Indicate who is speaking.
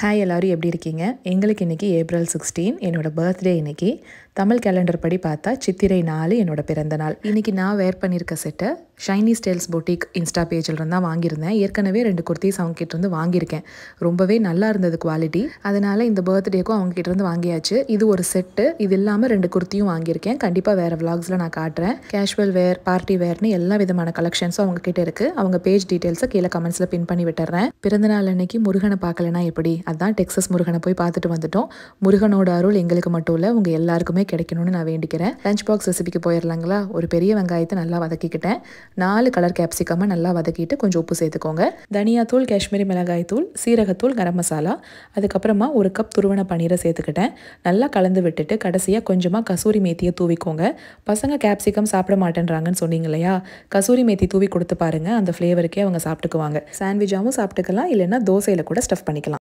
Speaker 1: hi எல்லோரும் எப்படி இருக்கீங்க எங்களுக்கு இன்றைக்கி ஏப்ரல் சிக்ஸ்டீன் என்னோடய பர்த்டே இன்றைக்கி தமிழ் கேலண்டர் படி பார்த்தா சித்திரை நாலு என்னோடய பிறந்த நாள் இன்றைக்கி நான் வேர் பண்ணியிருக்க செட்டை ஷைனி ஸ்டைல்ஸ் பொட்டிக் இன்ஸ்டா பேஜிலிருந்து தான் வாங்கியிருந்தேன் ஏற்கனவே ரெண்டு குர்த்திஸ் இருந்து வாங்கியிருக்கேன் ரொம்பவே நல்லா இருந்தது குவாலிட்டி அதனால் இந்த பர்த்டேக்கும் இருந்து வாங்கியாச்சு இது ஒரு செட்டு இது இல்லாமல் ரெண்டு குர்த்தியும் வாங்கியிருக்கேன் கண்டிப்பாக வேறு விலாக்ஸில் நான் காட்டுறேன் கேஷுவல் வேர் பார்ட்டி வேர்னு எல்லா விதமான கலெக்ஷன்ஸும் அவங்ககிட்ட இருக்குது அவங்க பேஜ் டீட்டெயில்ஸை கீழே கமெண்ட்ஸில் பின் பண்ணி விட்டுறேன் பிறந்தநாள் அன்னைக்கு முருகனை பார்க்கலனா எப்படி அதுதான் டெக்ஸஸ் முருகனை போய் பார்த்துட்டு வந்துட்டோம் முருகனோட அருள் எங்களுக்கு மட்டும் இல்லை உங்கள் எல்லாருக்குமே கிடைக்கணும்னு நான் வேண்டிக்கிறேன் லஞ்ச் பாக்ஸ் ரெசிபிக்கு போயிடலாங்களா ஒரு பெரிய வெங்காயத்தை நல்லா வதக்கிக்கிட்டேன் நாலு கலர் கேப்சிகம்மை நல்லா வதக்கிட்டு கொஞ்சம் உப்பு சேர்த்துக்கோங்க தனியாத்தூள் காஷ்மீரி மிளகாய் தூள் சீரகத்தூள் கரம் மசாலா அதுக்கப்புறமா ஒரு கப் துருவண பன்னீரை சேர்த்துக்கிட்டேன் நல்லா கலந்து விட்டுட்டு கடைசியாக கொஞ்சமாக கசூரி மேத்தியை தூவிக்கோங்க பசங்க கேப்சிகம் சாப்பிட மாட்டேன்றாங்கன்னு சொன்னீங்க இல்லையா கசூரி மேத்தி தூவி கொடுத்து பாருங்கள் அந்த ஃப்ளேவருக்கே அவங்க சாப்பிட்டுக்குவாங்க சாண்ட்விஜாவும் சாப்பிட்டுக்கலாம் இல்லைன்னா தோசையில் கூட ஸ்டஃப் பண்ணிக்கலாம்